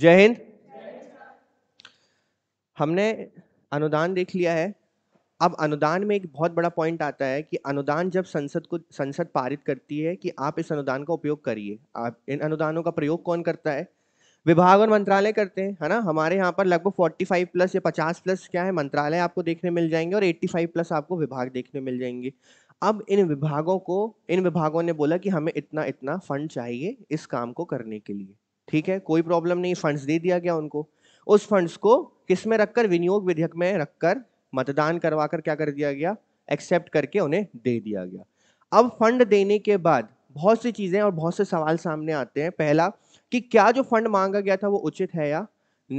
जय हिंद हमने अनुदान देख लिया है अब अनुदान में एक बहुत बड़ा पॉइंट आता है कि अनुदान जब संसद को संसद पारित करती है कि आप इस अनुदान का उपयोग करिए आप इन अनुदानों का प्रयोग कौन करता है विभाग और मंत्रालय करते हैं है ना हमारे यहाँ पर लगभग 45 प्लस या 50 प्लस क्या है मंत्रालय आपको देखने मिल जाएंगे और 85 प्लस आपको विभाग देखने मिल जाएंगे अब इन विभागों को इन विभागों ने बोला कि हमें इतना इतना फंड चाहिए इस काम को करने के लिए ठीक है कोई प्रॉब्लम नहीं फंड्स दे दिया गया उनको उस फंड्स को किस में रखकर विनियोग विधेयक में रखकर मतदान करवाकर क्या कर दिया गया एक्सेप्ट करके उन्हें दे दिया गया अब फंड देने के बाद बहुत सी चीज़ें और बहुत से सवाल सामने आते हैं पहला कि क्या जो फंड मांगा गया था वो उचित है या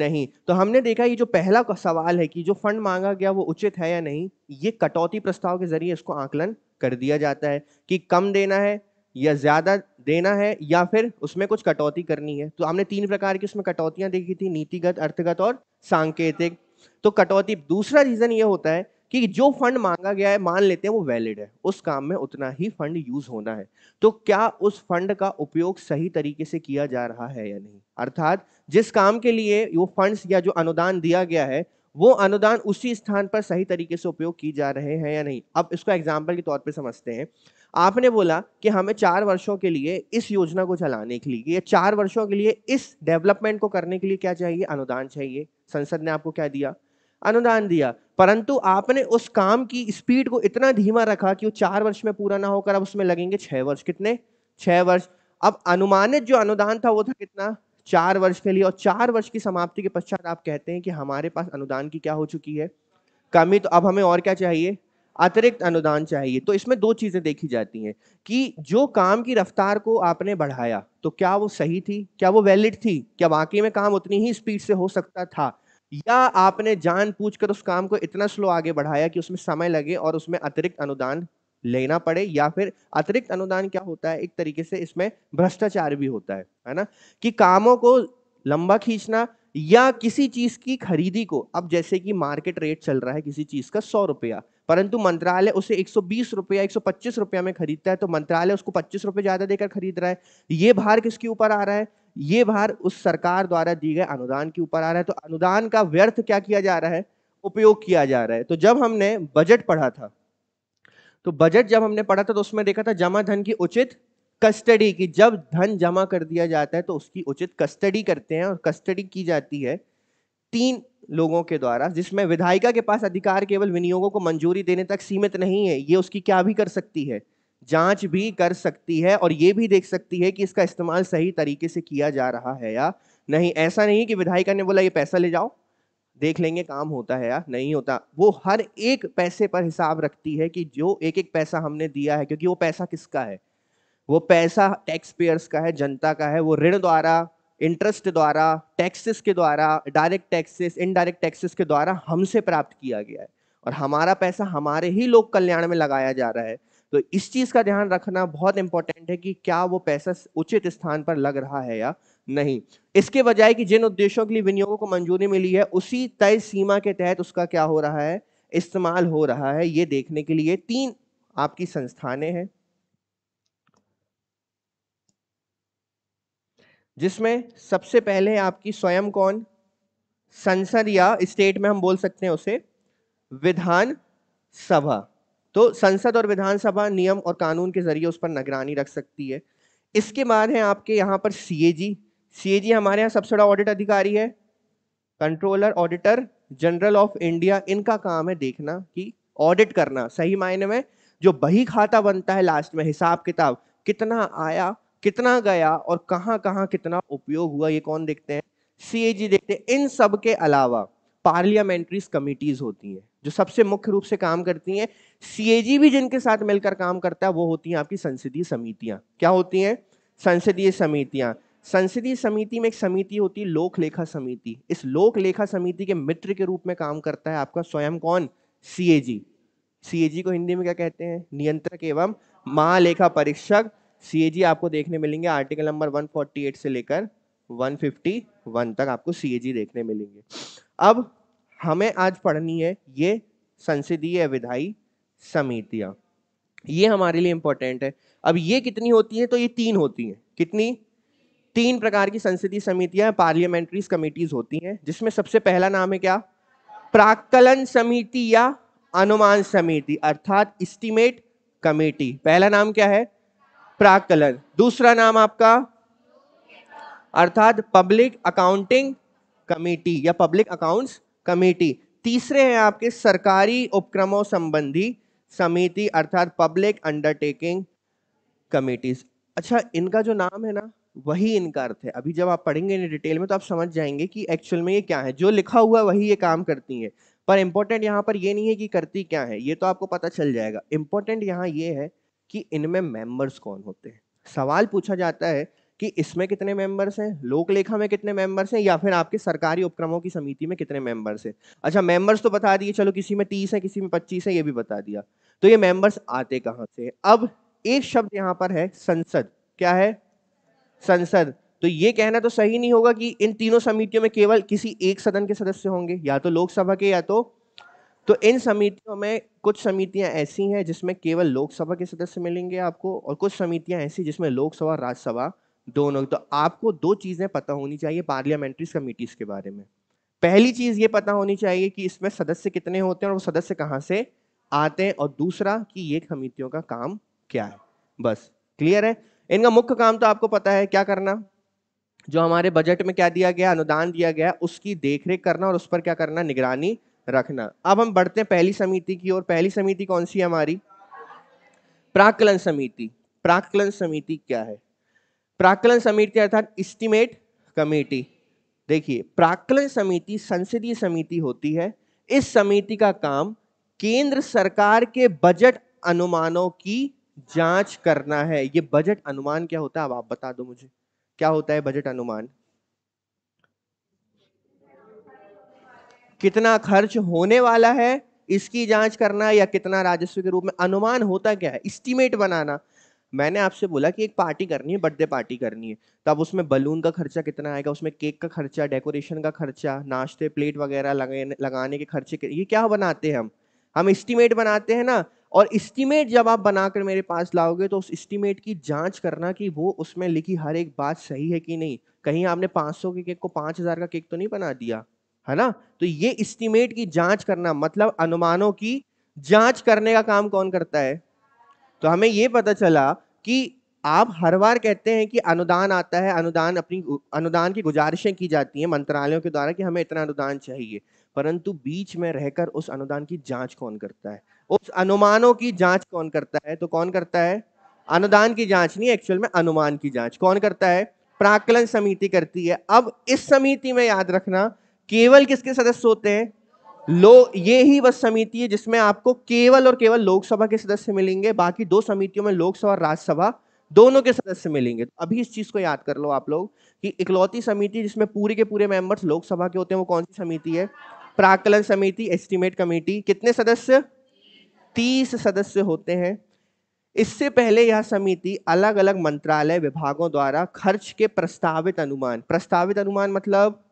नहीं तो हमने देखा ये जो पहला सवाल है कि जो फंड मांगा गया वो उचित है या नहीं ये कटौती प्रस्ताव के जरिए इसको आकलन कर दिया जाता है कि कम देना है या ज़्यादा देना है या फिर उसमें कुछ कटौती करनी है तो हमने तीन प्रकार की उसमें कटौतियां देखी थी नीतिगत अर्थगत और सांकेतिक तो कटौती दूसरा रीज़न ये होता है कि जो फंड मांगा गया है मान लेते हैं वो वैलिड है उस काम में उतना ही फंड यूज होना है तो क्या उस फंड का उपयोग सही तरीके से किया जा रहा है या नहीं अर्थात जिस काम के लिए वो फंड्स या जो अनुदान दिया गया है वो अनुदान उसी स्थान पर सही तरीके से उपयोग की जा रहे हैं या नहीं अब इसको एग्जाम्पल के तौर पर समझते हैं आपने बोला कि हमें चार वर्षों के लिए इस योजना को चलाने के लिए या चार वर्षों के लिए इस डेवलपमेंट को करने के लिए क्या चाहिए अनुदान चाहिए संसद ने आपको क्या दिया अनुदान दिया परंतु आपने उस काम की स्पीड को इतना धीमा रखा कि वो चार वर्ष में पूरा ना होकर अब उसमें लगेंगे छः वर्ष कितने छः वर्ष अब अनुमानित जो अनुदान था वो था कितना चार वर्ष के लिए और चार वर्ष की समाप्ति के पश्चात आप कहते हैं कि हमारे पास अनुदान की क्या हो चुकी है कमी तो अब हमें और क्या चाहिए अतिरिक्त अनुदान चाहिए तो इसमें दो चीज़ें देखी जाती हैं कि जो काम की रफ्तार को आपने बढ़ाया तो क्या वो सही थी क्या वो वैलिड थी क्या वाकई में काम उतनी ही स्पीड से हो सकता था या आपने जान पूछ कर उस काम को इतना स्लो आगे बढ़ाया कि उसमें समय लगे और उसमें अतिरिक्त अनुदान लेना पड़े या फिर अतिरिक्त अनुदान क्या होता है एक तरीके से इसमें भ्रष्टाचार भी होता है है ना कि कामों को लंबा खींचना या किसी चीज़ की खरीदी को अब जैसे कि मार्केट रेट चल रहा है किसी चीज़ का सौ रुपया परंतु मंत्रालय उसे एक 120 रुपया 125 रुपया में खरीदता है तो मंत्रालय उसको पच्चीस रुपये ज़्यादा देकर खरीद रहा है ये भार किसके ऊपर आ रहा है ये भार उस सरकार द्वारा दी गए अनुदान के ऊपर आ रहा है तो अनुदान का व्यर्थ क्या किया जा रहा है उपयोग किया जा रहा है तो जब हमने बजट पढ़ा था तो बजट जब हमने पढ़ा था तो उसमें देखा था जमा धन की उचित कस्टडी की जब धन जमा कर दिया जाता है तो उसकी उचित कस्टडी करते हैं और कस्टडी की जाती है तीन लोगों के द्वारा जिसमें विधायिका के पास अधिकार केवल विनियोगों को मंजूरी देने तक सीमित नहीं है ये उसकी क्या भी कर सकती है जांच भी कर सकती है और ये भी देख सकती है कि इसका इस्तेमाल सही तरीके से किया जा रहा है या नहीं ऐसा नहीं कि विधायिका ने बोला ये पैसा ले जाओ देख लेंगे काम होता है या नहीं होता वो हर एक पैसे पर हिसाब रखती है कि जो एक एक पैसा हमने दिया है क्योंकि वो पैसा किसका है वो पैसा टैक्स पेयर्स का है जनता का है वो ऋण द्वारा इंटरेस्ट द्वारा टैक्सेस के द्वारा डायरेक्ट टैक्सेस इनडायरेक्ट टैक्सेस के द्वारा हमसे प्राप्त किया गया है और हमारा पैसा हमारे ही लोक कल्याण में लगाया जा रहा है तो इस चीज़ का ध्यान रखना बहुत इंपॉर्टेंट है कि क्या वो पैसा उचित स्थान पर लग रहा है या नहीं इसके बजाय कि जिन उद्देश्यों के लिए विनियोगों को मंजूरी मिली है उसी तय सीमा के तहत उसका क्या हो रहा है इस्तेमाल हो रहा है ये देखने के लिए तीन आपकी संस्थाने हैं जिसमें सबसे पहले आपकी स्वयं कौन संसद या स्टेट में हम बोल सकते हैं उसे विधान सभा तो संसद और विधानसभा नियम और कानून के जरिए उस पर निगरानी रख सकती है इसके बाद है आपके यहाँ पर सीएजी सीएजी हमारे यहाँ सबसे बड़ा ऑडिट अधिकारी है controller auditor general of India इनका काम है देखना कि ऑडिट करना सही मायने में जो बही खाता बनता है लास्ट में हिसाब किताब कितना आया कितना गया और कहाँ कहाँ कितना उपयोग हुआ ये कौन देखते हैं सीएजी देखते हैं इन सब के अलावा पार्लियामेंट्रीज कमिटीज होती हैं जो सबसे मुख्य रूप से काम करती हैं सीएजी भी जिनके साथ मिलकर काम करता है वो होती हैं आपकी संसदीय समितियां क्या होती हैं संसदीय समितियां संसदीय समिति में एक समिति होती है लोक लेखा समिति इस लोक लेखा समिति के मित्र के रूप में काम करता है आपका स्वयं कौन सीएजी सीएजी को हिंदी में क्या कहते हैं नियंत्रक एवं महालेखा परीक्षक सी आपको देखने मिलेंगे आर्टिकल नंबर 148 से लेकर 151 तक आपको सी देखने मिलेंगे अब हमें आज पढ़नी है ये संसदीय विधायी समितियां ये हमारे लिए इंपॉर्टेंट है अब ये कितनी होती है तो ये तीन होती हैं कितनी तीन प्रकार की संसदीय समितियां पार्लियामेंट्री कमेटीज होती हैं जिसमें सबसे पहला नाम है क्या प्राकलन समिति या अनुमान समिति अर्थात इस्टीमेट कमेटी पहला नाम क्या है प्राकलन दूसरा नाम आपका अर्थात पब्लिक अकाउंटिंग कमेटी या पब्लिक अकाउंट्स कमेटी तीसरे हैं आपके सरकारी उपक्रमों संबंधी समिति अर्थात पब्लिक अंडरटेकिंग कमेटीज अच्छा इनका जो नाम है ना वही इनका अर्थ है अभी जब आप पढ़ेंगे इन डिटेल में तो आप समझ जाएंगे कि एक्चुअल में ये क्या है जो लिखा हुआ वही ये काम करती है पर इम्पोर्टेंट यहाँ पर ये नहीं है कि करती क्या है ये तो आपको पता चल जाएगा इम्पोर्टेंट यहाँ ये है कि इनमें मेंबर्स कौन होते हैं सवाल पूछा जाता है कि इसमें कितने मेंबर्स हैं लोक लेखा में कितने मेंबर्स हैं या फिर आपके सरकारी उपक्रमों की समिति में कितने मेंबर्स हैं अच्छा मेंबर्स तो बता दिए चलो किसी में तीस है किसी में पच्चीस है ये भी बता दिया तो ये मेंबर्स आते कहाँ से अब एक शब्द यहाँ पर है संसद क्या है संसद तो ये कहना तो सही नहीं होगा कि इन तीनों समितियों में केवल किसी एक सदन के सदस्य होंगे या तो लोकसभा के या तो तो इन समितियों में कुछ समितियां ऐसी हैं जिसमें केवल लोकसभा के सदस्य मिलेंगे आपको और कुछ समितियां ऐसी जिसमें लोकसभा राज्यसभा दोनों तो आपको दो चीज़ें पता होनी चाहिए पार्लियामेंट्री कमिटीज के बारे में पहली चीज़ ये पता होनी चाहिए कि इसमें सदस्य कितने होते हैं और वो सदस्य कहाँ से आते हैं और दूसरा कि ये समितियों का काम क्या है बस क्लियर है इनका मुख्य काम तो आपको पता है क्या करना जो हमारे बजट में क्या दिया गया अनुदान दिया गया उसकी देखरेख करना और उस पर क्या करना निगरानी रखना अब हम बढ़ते हैं पहली समिति की ओर पहली समिति कौन सी है हमारी प्राकलन समिति प्राकलन समिति क्या है प्राकलन समिति अर्थात इस्टीमेट कमेटी देखिए प्राकलन समिति संसदीय समिति होती है इस समिति का काम केंद्र सरकार के बजट अनुमानों की जांच करना है ये बजट अनुमान क्या होता है अब आप बता दो मुझे क्या होता है बजट अनुमान कितना खर्च होने वाला है इसकी जांच करना या कितना राजस्व के रूप में अनुमान होता क्या है इस्टीमेट बनाना मैंने आपसे बोला कि एक पार्टी करनी है बर्थडे पार्टी करनी है तब उसमें बलून का खर्चा कितना आएगा उसमें केक का खर्चा डेकोरेशन का खर्चा नाश्ते प्लेट वगैरह लगाने के खर्चे ये क्या बनाते हैं हम हम इस्टीमेट बनाते हैं ना और इस्टीमेट जब आप बनाकर मेरे पास लाओगे तो उस इस्टीमेट की जांच करना कि वो उसमें लिखी हर एक बात सही है कि नहीं कहीं आपने 500 के केक को 5000 का केक तो नहीं बना दिया है ना तो ये इस्टीमेट की जांच करना मतलब अनुमानों की जांच करने का काम कौन करता है तो हमें ये पता चला कि आप हर बार कहते हैं कि अनुदान आता है अनुदान अपनी अनुदान की गुजारिशें की जाती हैं मंत्रालयों के द्वारा कि हमें इतना अनुदान चाहिए परंतु बीच में रहकर उस अनुदान की जांच कौन करता है उस अनुमानों की जांच कौन करता है तो कौन करता है अनुदान की जांच नहीं एक्चुअल में अनुमान की जांच कौन करता है प्राकलन समिति करती है अब इस समिति में याद रखना केवल किसके सदस्य होते हैं लोग ये ही वह समिति है जिसमें आपको केवल और केवल लोकसभा के सदस्य मिलेंगे बाकी दो समितियों में लोकसभा और राज्यसभा दोनों के सदस्य मिलेंगे तो अभी इस चीज़ को याद कर लो आप लोग कि इकलौती समिति जिसमें पूरे के पूरे मेंबर्स लोकसभा के होते हैं वो कौन सी समिति है प्राकलन समिति एस्टिमेट कमेटी कितने सदस्य तीस सदस्य होते हैं इससे पहले यह समिति अलग अलग मंत्रालय विभागों द्वारा खर्च के प्रस्तावित अनुमान प्रस्तावित अनुमान मतलब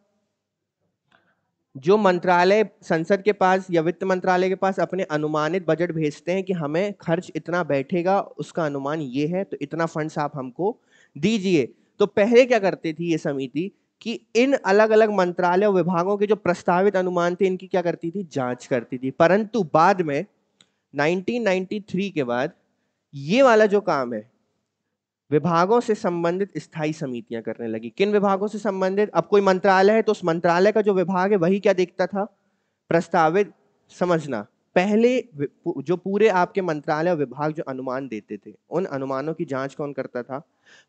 जो मंत्रालय संसद के पास या वित्त मंत्रालय के पास अपने अनुमानित बजट भेजते हैं कि हमें खर्च इतना बैठेगा उसका अनुमान ये है तो इतना फंड्स आप हमको दीजिए तो पहले क्या करती थी ये समिति कि इन अलग अलग मंत्रालय और विभागों के जो प्रस्तावित अनुमान थे इनकी क्या करती थी जांच करती थी परंतु बाद में 1993 के बाद ये वाला जो काम है विभागों से संबंधित स्थायी समितियां करने लगी किन विभागों से संबंधित अब कोई मंत्रालय है तो उस मंत्रालय का जो विभाग है वही क्या देखता था प्रस्तावित समझना पहले जो पूरे आपके मंत्रालय और विभाग जो अनुमान देते थे उन अनुमानों की जांच कौन करता था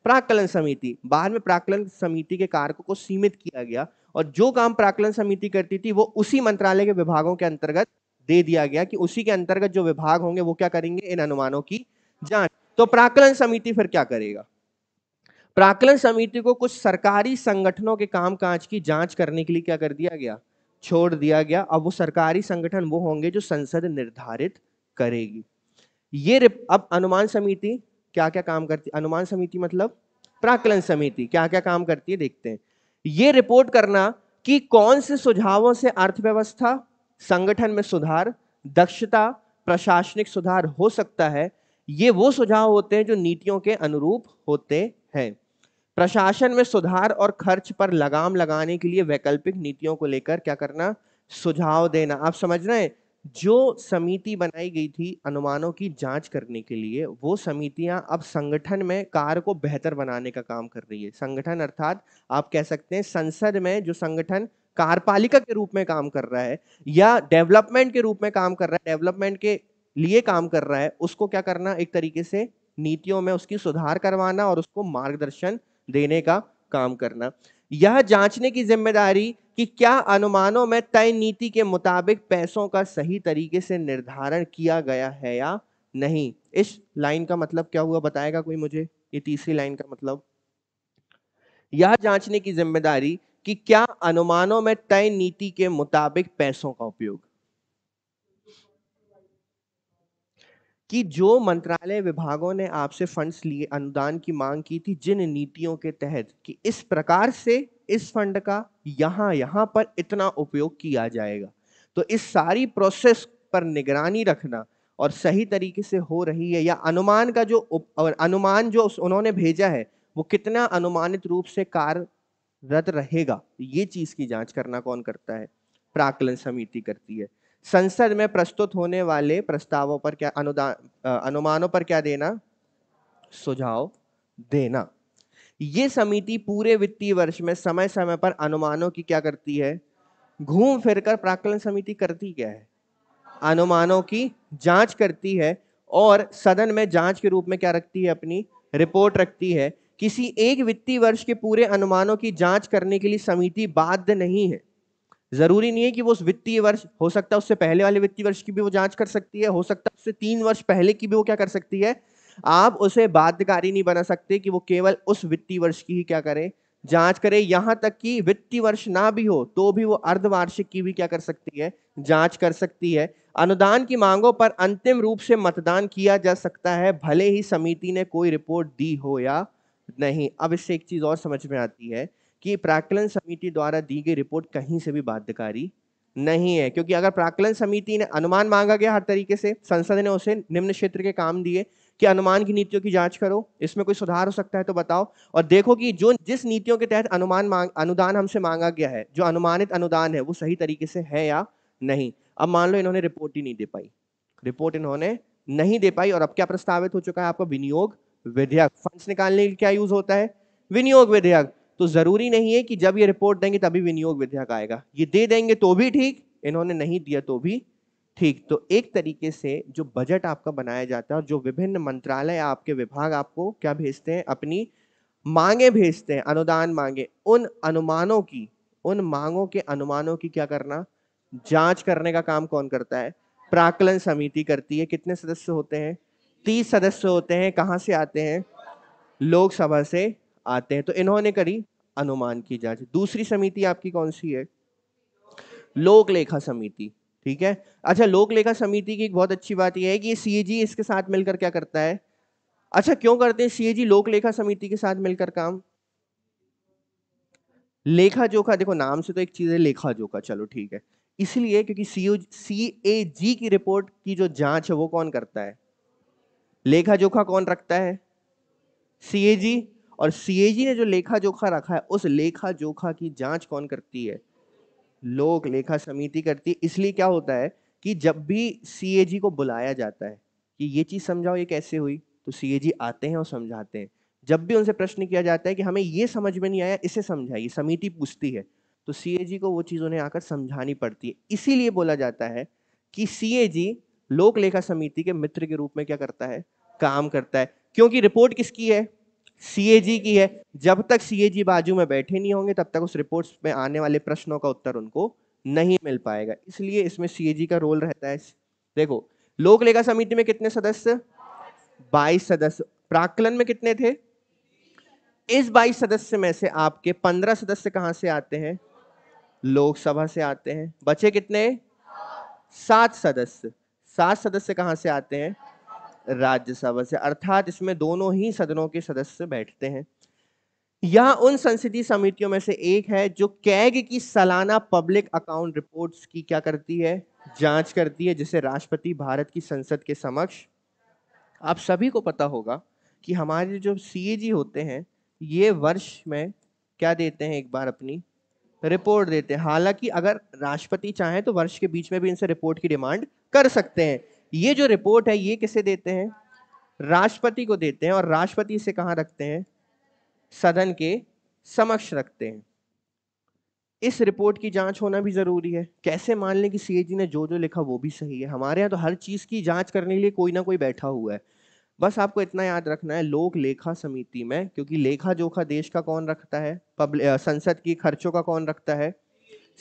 प्राकलन समिति बाद में प्राकलन समिति के कारकों को सीमित किया गया और जो काम प्राकलन समिति करती थी वो उसी मंत्रालय के विभागों के अंतर्गत दे दिया गया कि उसी के अंतर्गत जो विभाग होंगे वो क्या करेंगे इन अनुमानों की जांच तो प्राकलन समिति फिर क्या करेगा प्राकलन समिति को कुछ सरकारी संगठनों के कामकाज की जांच करने के लिए क्या कर दिया गया छोड़ दिया गया अब वो सरकारी संगठन वो होंगे जो संसद निर्धारित करेगी ये अब अनुमान समिति क्या क्या काम करती अनुमान समिति मतलब प्राकलन समिति क्या क्या काम करती है देखते हैं ये रिपोर्ट करना कि कौन से सुझावों से अर्थव्यवस्था संगठन में सुधार दक्षता प्रशासनिक सुधार हो सकता है ये वो सुझाव होते हैं जो नीतियों के अनुरूप होते हैं प्रशासन में सुधार और खर्च पर लगाम लगाने के लिए वैकल्पिक नीतियों को लेकर क्या करना सुझाव देना आप समझ रहे हैं जो समिति बनाई गई थी अनुमानों की जांच करने के लिए वो समितियां अब संगठन में कार्य को बेहतर बनाने का काम कर रही है संगठन अर्थात आप कह सकते हैं संसद में जो संगठन कार्यपालिका के रूप में काम कर रहा है या डेवलपमेंट के रूप में काम कर रहा है डेवलपमेंट के लिए काम कर रहा है उसको क्या करना एक तरीके से नीतियों में उसकी सुधार करवाना और उसको मार्गदर्शन देने का काम करना यह जांचने की जिम्मेदारी कि क्या अनुमानों में तय नीति के मुताबिक पैसों का सही तरीके से निर्धारण किया गया है या नहीं इस लाइन का मतलब क्या हुआ बताएगा कोई मुझे ये तीसरी लाइन का मतलब यह जांचने की जिम्मेदारी कि क्या अनुमानों में तय नीति के मुताबिक पैसों का उपयोग कि जो मंत्रालय विभागों ने आपसे फंड्स लिए अनुदान की मांग की थी जिन नीतियों के तहत कि इस प्रकार से इस फंड का यहाँ यहाँ पर इतना उपयोग किया जाएगा तो इस सारी प्रोसेस पर निगरानी रखना और सही तरीके से हो रही है या अनुमान का जो और अनुमान जो उन्होंने भेजा है वो कितना अनुमानित रूप से कार्यरत रहेगा ये चीज़ की जाँच करना कौन करता है प्राकलन समिति करती है संसद में प्रस्तुत होने वाले प्रस्तावों पर क्या अनुदान अनुमानों पर क्या देना सुझाव देना ये समिति पूरे वित्तीय वर्ष में समय समय पर अनुमानों की क्या करती है घूम फिर कर प्राकलन समिति करती क्या है अनुमानों की जांच करती है और सदन में जांच के रूप में क्या रखती है अपनी रिपोर्ट रखती है किसी एक वित्तीय वर्ष के पूरे अनुमानों की जांच करने के लिए समिति बाध्य नहीं है जरूरी नहीं है कि वो उस वित्तीय वर्ष हो सकता है उससे पहले वाले वित्तीय वर्ष की भी वो जांच कर सकती है हो सकता है उससे तीन वर्ष पहले की भी वो क्या कर सकती है आप उसे बाध्यकारी नहीं बना सकते कि वो केवल उस वित्तीय वर्ष की ही क्या करें जांच करे यहां तक कि वित्तीय वर्ष ना भी हो तो भी वो अर्धवार्षिक की भी क्या कर सकती है जांच कर सकती है अनुदान की मांगों पर अंतिम रूप से मतदान किया जा सकता है भले ही समिति ने कोई रिपोर्ट दी हो या नहीं अब इससे एक चीज और समझ में आती है कि प्राकलन समिति द्वारा दी गई रिपोर्ट कहीं से भी बाध्यकारी नहीं है क्योंकि अगर प्राकलन समिति ने अनुमान मांगा गया हर तरीके से संसद ने उसे निम्न क्षेत्र के काम दिए कि अनुमान की नीतियों की जांच करो इसमें कोई सुधार हो सकता है तो बताओ और देखो कि जो जिस नीतियों के तहत अनुमान मांग अनुदान हमसे मांगा गया है जो अनुमानित अनुदान है वो सही तरीके से है या नहीं अब मान लो इन्होंने रिपोर्ट ही नहीं दे पाई रिपोर्ट इन्होंने नहीं दे पाई और अब क्या प्रस्तावित हो चुका है आपका विनियोग विधेयक फंड्स निकालने के क्या यूज होता है विनियोग विधेयक तो ज़रूरी नहीं है कि जब ये रिपोर्ट देंगे तभी विनियोग विधेयक आएगा ये दे देंगे तो भी ठीक इन्होंने नहीं दिया तो भी ठीक तो एक तरीके से जो बजट आपका बनाया जाता है और जो विभिन्न मंत्रालय आपके विभाग आपको क्या भेजते हैं अपनी मांगे भेजते हैं अनुदान मांगे उन अनुमानों की उन मांगों के अनुमानों की क्या करना जांच करने का काम कौन करता है प्राकलन समिति करती है कितने सदस्य होते हैं तीस सदस्य होते हैं कहाँ से आते हैं लोकसभा से आते हैं तो इन्होंने करी अनुमान की जांच दूसरी समिति आपकी कौन सी है लोक लेखा समिति ठीक है अच्छा लोक लेखा समिति की एक बहुत अच्छी बात यह है कि ये सीएजी इसके साथ मिलकर क्या करता है अच्छा क्यों करते हैं सीएजी लोक लेखा समिति के साथ मिलकर काम लेखा जोखा देखो नाम से तो एक चीज है लेखा जोखा चलो ठीक है इसलिए क्योंकि सीओ सी ए जी की रिपोर्ट की जो जांच है वो कौन करता है लेखा जोखा कौन रखता है सीएजी और सीएजी ने जो लेखा जोखा रखा है उस लेखा जोखा की जांच कौन करती है लोक लेखा समिति करती है इसलिए क्या होता है कि जब भी सीएजी को बुलाया जाता है कि ये चीज़ समझाओ ये कैसे हुई तो सीएजी आते हैं और समझाते हैं जब भी उनसे प्रश्न किया जाता है कि हमें ये समझ में नहीं आया इसे समझाइए समिति पूछती है तो सीएजी को वो चीज़ उन्हें आकर समझानी पड़ती है इसीलिए बोला जाता है कि सीएजी लोक लेखा समिति के मित्र के रूप में क्या करता है काम करता है क्योंकि रिपोर्ट किसकी है सीएजी की है जब तक सीएजी बाजू में बैठे नहीं होंगे तब तक उस रिपोर्ट में आने वाले प्रश्नों का उत्तर उनको नहीं मिल पाएगा इसलिए इसमें सीएजी का रोल रहता है देखो लोक लेखा समिति में कितने सदस्य बाईस सदस्य प्राकलन में कितने थे इस बाईस सदस्य में से आपके पंद्रह सदस्य कहां से आते हैं लोकसभा से आते हैं बचे कितने सात सदस्य सात सदस्य कहां से आते हैं राज्यसभा से अर्थात इसमें दोनों ही सदनों के सदस्य बैठते हैं यह उन संसदीय समितियों में से एक है जो कैग की सालाना पब्लिक अकाउंट रिपोर्ट्स की क्या करती है जांच करती है जिसे राष्ट्रपति भारत की संसद के समक्ष आप सभी को पता होगा कि हमारे जो सीएजी होते हैं ये वर्ष में क्या देते हैं एक बार अपनी रिपोर्ट देते हैं हालांकि अगर राष्ट्रपति चाहें तो वर्ष के बीच में भी इनसे रिपोर्ट की डिमांड कर सकते हैं ये जो रिपोर्ट है ये किसे देते हैं राष्ट्रपति को देते हैं और राष्ट्रपति इसे कहाँ रखते हैं सदन के समक्ष रखते हैं इस रिपोर्ट की जांच होना भी ज़रूरी है कैसे मान लें कि सीएजी ने जो जो लिखा वो भी सही है हमारे यहाँ तो हर चीज़ की जांच करने के लिए कोई ना कोई बैठा हुआ है बस आपको इतना याद रखना है लोक लेखा समिति में क्योंकि लेखा जोखा देश का कौन रखता है पब्लिक संसद की खर्चों का कौन रखता है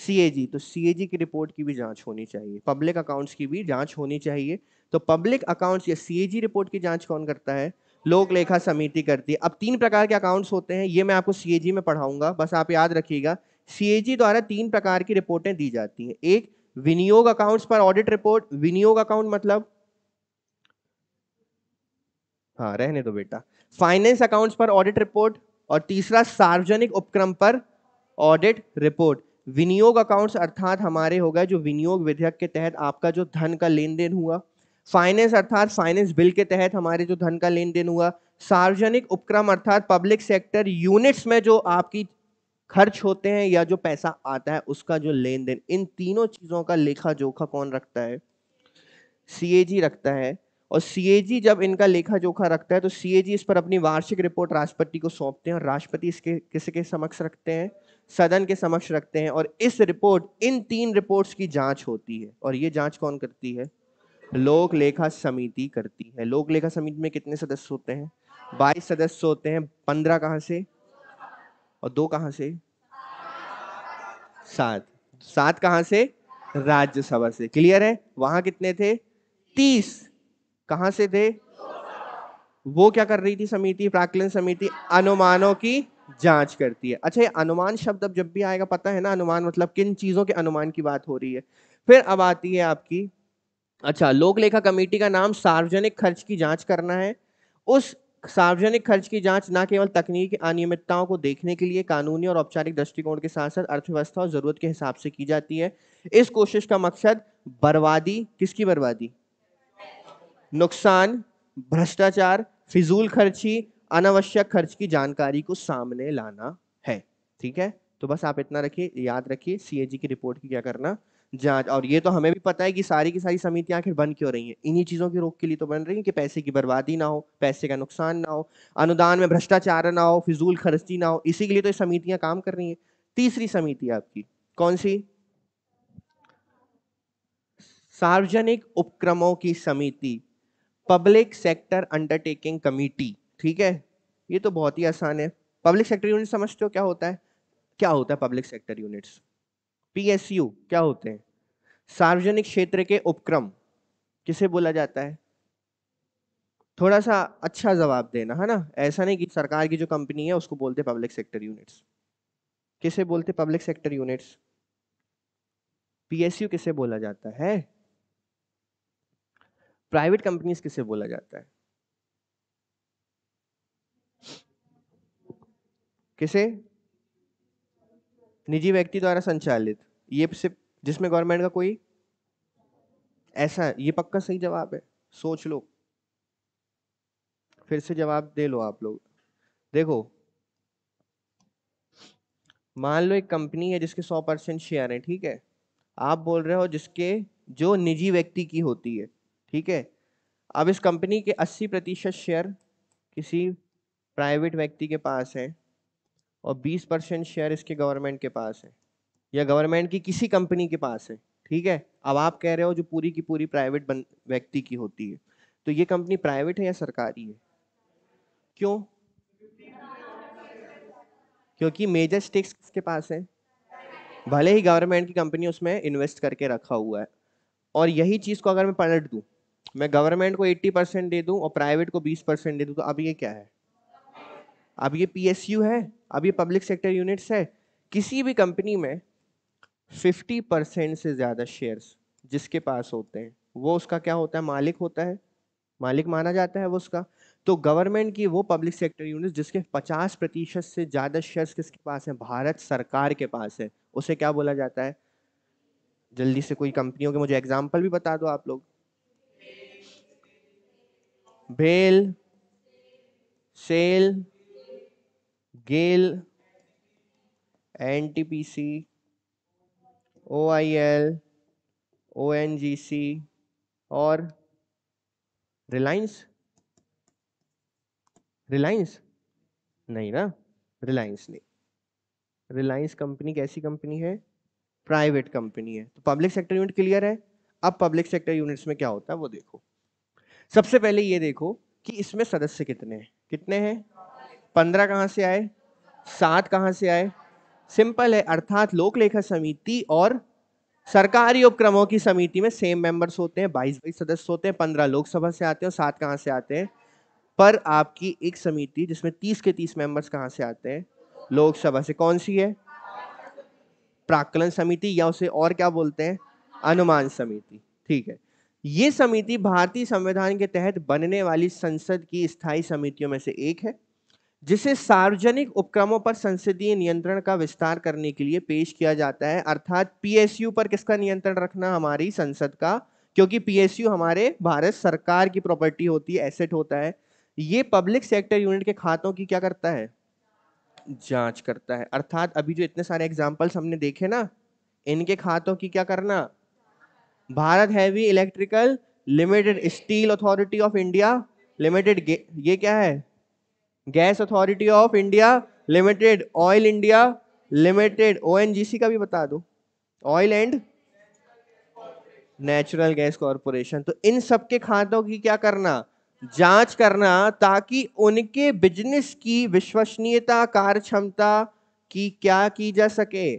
सीएजी तो सीएजी की रिपोर्ट की भी जांच होनी चाहिए पब्लिक अकाउंट्स की भी जांच होनी चाहिए तो पब्लिक अकाउंट्स या सीएजी रिपोर्ट की जांच कौन करता है लोक लेखा समिति करती है अब तीन प्रकार के अकाउंट्स होते हैं ये मैं आपको सीएजी में पढ़ाऊंगा बस आप याद रखिएगा सीएजी द्वारा तीन प्रकार की रिपोर्टें दी जाती हैं एक विनियोग अकाउंट्स पर ऑडिट रिपोर्ट विनियोग अकाउंट मतलब हाँ रहने दो बेटा फाइनेंस अकाउंट्स पर ऑडिट रिपोर्ट और तीसरा सार्वजनिक उपक्रम पर ऑडिट रिपोर्ट विनियोग अकाउंट्स अर्थात हमारे हो गए जो विनियोग विधेयक के तहत आपका जो धन का लेन देन हुआ फाइनेंस अर्थात फाइनेंस बिल के तहत हमारे जो धन का लेन देन हुआ सार्वजनिक उपक्रम अर्थात पब्लिक सेक्टर यूनिट्स में जो आपकी खर्च होते हैं या जो पैसा आता है उसका जो लेन देन इन तीनों चीज़ों का लेखा जोखा कौन रखता है सी रखता है और सी जब इनका लेखा जोखा रखता है तो सी इस पर अपनी वार्षिक रिपोर्ट राष्ट्रपति को सौंपते हैं और राष्ट्रपति इसके किसके समक्ष रखते हैं सदन के समक्ष रखते हैं और इस रिपोर्ट इन तीन रिपोर्ट्स की जांच होती है और ये जांच कौन करती है लोक लेखा समिति करती है लोक लेखा समिति में कितने सदस्य होते हैं बाईस सदस्य होते हैं पंद्रह कहाँ से और दो कहाँ से सात सात कहाँ से राज्यसभा से क्लियर है वहां कितने थे तीस कहाँ से थे वो क्या कर रही थी समिति प्राकलन समिति अनुमानों की जांच करती है अच्छा ये अनुमान शब्द अब जब भी आएगा पता है ना अनुमान मतलब किन चीज़ों के अनुमान की बात हो रही है फिर अब आती है आपकी अच्छा लोक लेखा कमेटी का नाम सार्वजनिक खर्च की जांच करना है उस सार्वजनिक खर्च की जांच ना केवल तकनीकी अनियमितताओं को देखने के लिए कानूनी और औपचारिक दृष्टिकोण के साथ साथ अर्थव्यवस्था और जरूरत के हिसाब से की जाती है इस कोशिश का मकसद बर्बादी किसकी बर्बादी नुकसान भ्रष्टाचार फिजूल खर्ची अनावश्यक खर्च की जानकारी को सामने लाना है ठीक है तो बस आप इतना रखिए याद रखिए सीएजी की रिपोर्ट की क्या करना जांच और ये तो हमें भी पता है कि सारी की सारी समितियां आखिर बन क्यों रही हैं इन्हीं चीज़ों की रोक के लिए तो बन रही हैं कि पैसे की बर्बादी ना हो पैसे का नुकसान ना हो अनुदान में भ्रष्टाचार ना हो फिजूल खर्ची ना हो इसी के लिए तो ये समितियां काम कर रही हैं तीसरी समिति आपकी कौन सी सार्वजनिक उपक्रमों की समिति पब्लिक सेक्टर अंडरटेकिंग कमिटी ठीक है ये तो बहुत ही आसान है पब्लिक सेक्टर यूनिट समझते हो क्या होता है क्या होता है पब्लिक सेक्टर यूनिट्स पीएसयू क्या होते हैं सार्वजनिक क्षेत्र के उपक्रम किसे बोला जाता है थोड़ा सा अच्छा जवाब देना है ना ऐसा नहीं कि सरकार की जो कंपनी है उसको बोलते पब्लिक सेक्टर यूनिट्स किसे बोलते पब्लिक सेक्टर यूनिट्स पीएसयू किसे बोला जाता है प्राइवेट कंपनीज किसे बोला जाता है किसे निजी व्यक्ति द्वारा संचालित ये सिर्फ जिसमें गवर्नमेंट का कोई ऐसा ये पक्का सही जवाब है सोच लो फिर से जवाब दे लो आप लोग देखो मान लो एक कंपनी है जिसके सौ परसेंट शेयर है ठीक है आप बोल रहे हो जिसके जो निजी व्यक्ति की होती है ठीक है अब इस कंपनी के अस्सी प्रतिशत शेयर किसी प्राइवेट व्यक्ति के पास है और 20 परसेंट शेयर इसके गवर्नमेंट के पास है या गवर्नमेंट की किसी कंपनी के पास है ठीक है अब आप कह रहे हो जो पूरी की पूरी प्राइवेट व्यक्ति की होती है तो ये कंपनी प्राइवेट है या सरकारी है क्यों क्योंकि मेजर स्टेक्स किसके पास है भले ही गवर्नमेंट की कंपनी उसमें इन्वेस्ट करके रखा हुआ है और यही चीज़ को अगर मैं पलट दू मैं गवर्नमेंट को 80 परसेंट दे दूं और प्राइवेट को 20 परसेंट दे दूं तो अब ये क्या है अब ये पीएसयू है अब ये पब्लिक सेक्टर यूनिट्स है किसी भी कंपनी में 50 परसेंट से ज़्यादा शेयर्स जिसके पास होते हैं वो उसका क्या होता है मालिक होता है मालिक माना जाता है वो उसका तो गवर्नमेंट की वो पब्लिक सेक्टर यूनिट जिसके 50 प्रतिशत से ज़्यादा शेयर्स किसके पास है भारत सरकार के पास है उसे क्या बोला जाता है जल्दी से कोई कंपनियों के मुझे एग्जाम्पल भी बता दो आप लोग BHEL SAIL GAIL N T P C O I L O N G C और रिलायंस रिलायंस नहीं ना रिलायंस नहीं रिलायंस कंपनी कैसी कंपनी है प्राइवेट कंपनी है तो पब्लिक सेक्टर यूनिट क्लियर है अब पब्लिक सेक्टर यूनिट्स में क्या होता है वो देखो सबसे पहले ये देखो कि इसमें सदस्य कितने हैं कितने हैं पंद्रह कहाँ से आए सात कहाँ से आए सिंपल है अर्थात लोक लेखा समिति और सरकारी उपक्रमों की समिति में सेम मेंबर्स होते हैं बाईस बाईस सदस्य होते हैं पंद्रह लोकसभा से आते हैं और सात कहाँ से आते हैं पर आपकी एक समिति जिसमें तीस के तीस मेंबर्स कहाँ से आते हैं लोकसभा से कौन सी है प्राकलन समिति या उसे और क्या बोलते हैं अनुमान समिति ठीक है ये समिति भारतीय संविधान के तहत बनने वाली संसद की स्थायी समितियों में से एक है जिसे सार्वजनिक उपक्रमों पर संसदीय नियंत्रण का विस्तार करने के लिए पेश किया जाता है अर्थात पीएसयू पर किसका नियंत्रण रखना हमारी संसद का क्योंकि पीएसयू हमारे भारत सरकार की प्रॉपर्टी होती है एसेट होता है ये पब्लिक सेक्टर यूनिट के खातों की क्या करता है जांच करता है अर्थात अभी जो इतने सारे एग्जाम्पल्स हमने देखे ना इनके खातों की क्या करना Bharat heavy electrical limited steel authority of India limited ये क्या है gas authority of India limited oil India limited ONGC का भी बता दो oil and natural gas corporation तो इन सबके खातों की क्या करना जांच करना ताकि उनके बिजनेस की विश्वसनीयता कार्य क्षमता की क्या की जा सके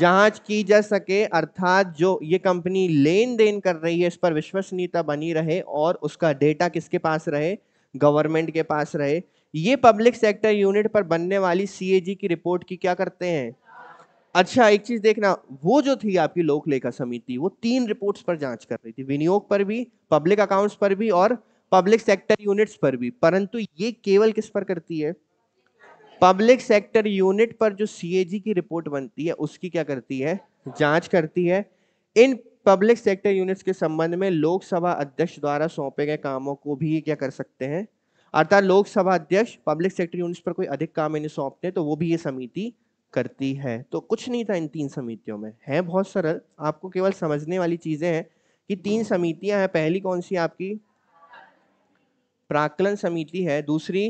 जांच की जा सके अर्थात जो ये कंपनी लेन देन कर रही है इस पर विश्वसनीयता बनी रहे और उसका डेटा किसके पास रहे गवर्नमेंट के पास रहे ये पब्लिक सेक्टर यूनिट पर बनने वाली सीएजी की रिपोर्ट की क्या करते हैं अच्छा एक चीज देखना वो जो थी आपकी लोक लेखा समिति वो तीन रिपोर्ट्स पर जांच कर रही थी विनियोग पर भी पब्लिक अकाउंट्स पर भी और पब्लिक सेक्टर यूनिट्स पर भी परंतु ये केवल किस पर करती है पब्लिक सेक्टर यूनिट पर जो सीएजी की रिपोर्ट बनती है उसकी क्या करती है जांच करती है इन पब्लिक सेक्टर यूनिट्स के संबंध में लोकसभा अध्यक्ष द्वारा सौंपे गए कामों को भी क्या कर सकते हैं अर्थात लोकसभा अध्यक्ष पब्लिक सेक्टर यूनिट्स पर कोई अधिक काम इन्हें सौंपते तो वो भी ये समिति करती है तो कुछ नहीं था इन तीन समितियों में है बहुत सरल आपको केवल समझने वाली चीजें हैं कि तीन समितियां हैं पहली कौन सी आपकी प्राकलन समिति है दूसरी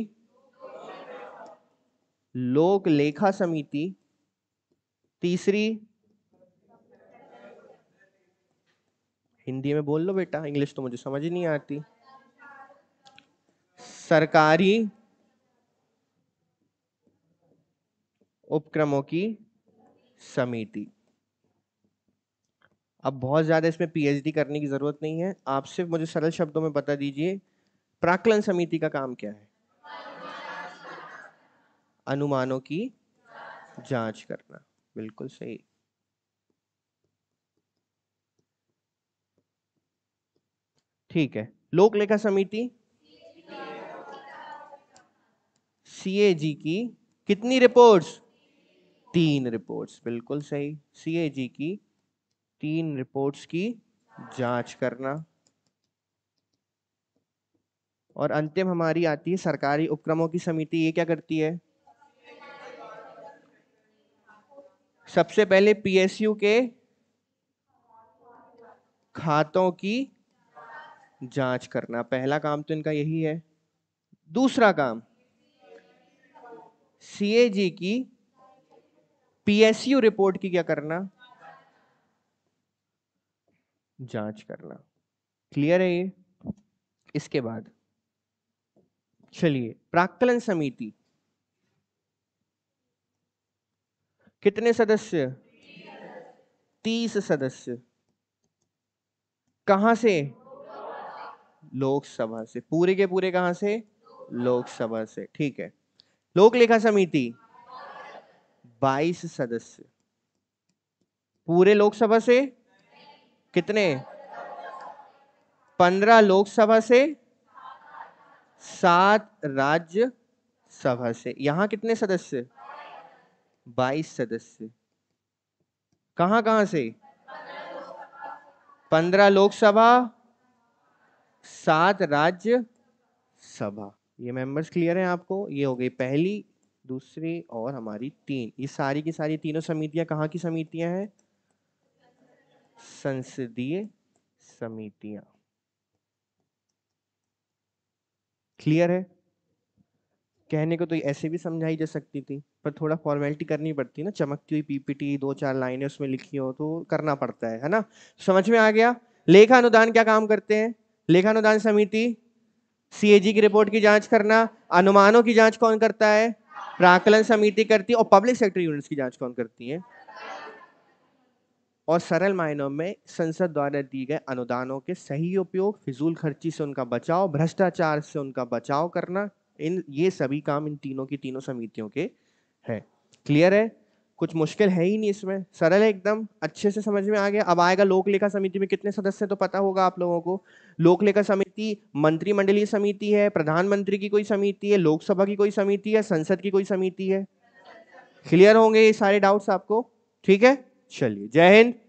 लोक लेखा समिति तीसरी हिंदी में बोल लो बेटा इंग्लिश तो मुझे समझ ही नहीं आती सरकारी उपक्रमों की समिति अब बहुत ज़्यादा इसमें पीएचडी करने की ज़रूरत नहीं है आप सिर्फ मुझे सरल शब्दों में बता दीजिए प्राकलन समिति का काम क्या है अनुमानों की जांच करना बिल्कुल सही ठीक है लोक लेखा समिति सीएजी की कितनी रिपोर्ट्स तीन रिपोर्ट्स बिल्कुल सही सीएजी की तीन रिपोर्ट्स की जांच करना और अंतिम हमारी आती है सरकारी उपक्रमों की समिति ये क्या करती है सबसे पहले पीएसयू के खातों की जांच करना पहला काम तो इनका यही है दूसरा काम सीएजी की पीएसयू रिपोर्ट की क्या करना जांच करना क्लियर है ये इसके बाद चलिए प्राकलन समिति कितने सदस्य तीस सदस्य कहां से लोकसभा से पूरे के पूरे कहां से लोकसभा से ठीक है लोक लेखा समिति बाईस सदस्य पूरे लोकसभा से कितने पंद्रह लोकसभा से सात राज्य सभा से यहां कितने सदस्य बाईस सदस्य कहां कहां से पंद्रह लोकसभा सात राज्य सभा ये मेंबर्स क्लियर हैं आपको ये हो गई पहली दूसरी और हमारी तीन ये सारी की सारी तीनों समितियां कहाँ की समितियां हैं संसदीय समितियां क्लियर है कहने को तो ऐसे भी समझाई जा सकती थी पर थोड़ा फॉर्मेलिटी करनी पड़ती है ना चमकती हुई पीपीटी दो चार लाइनें उसमें लिखी हो तो करना पड़ता है है ना समझ में आ गया लेखा अनुदान क्या काम करते हैं लेखा अनुदान समिति सीएजी की रिपोर्ट की जांच करना अनुमानों की जांच कौन करता है प्राकलन समिति करती है और पब्लिक सेक्टर यूनिट्स की जांच कौन करती है और सरल मायनों में संसद द्वारा दिए गए अनुदानों के सही उपयोग फिजूल खर्ची से उनका बचाव भ्रष्टाचार से उनका बचाव करना इन ये सभी काम इन तीनों की तीनों समितियों के हैं क्लियर है कुछ मुश्किल है ही नहीं इसमें सरल है एकदम अच्छे से समझ में आ गया अब आएगा लोक लेखा समिति में कितने सदस्य तो पता होगा आप लोगों को लोक लेखा समिति मंत्रिमंडलीय समिति है प्रधानमंत्री की कोई समिति है लोकसभा की कोई समिति है संसद की कोई समिति है क्लियर होंगे ये सारे डाउट्स आपको ठीक है चलिए जय हिंद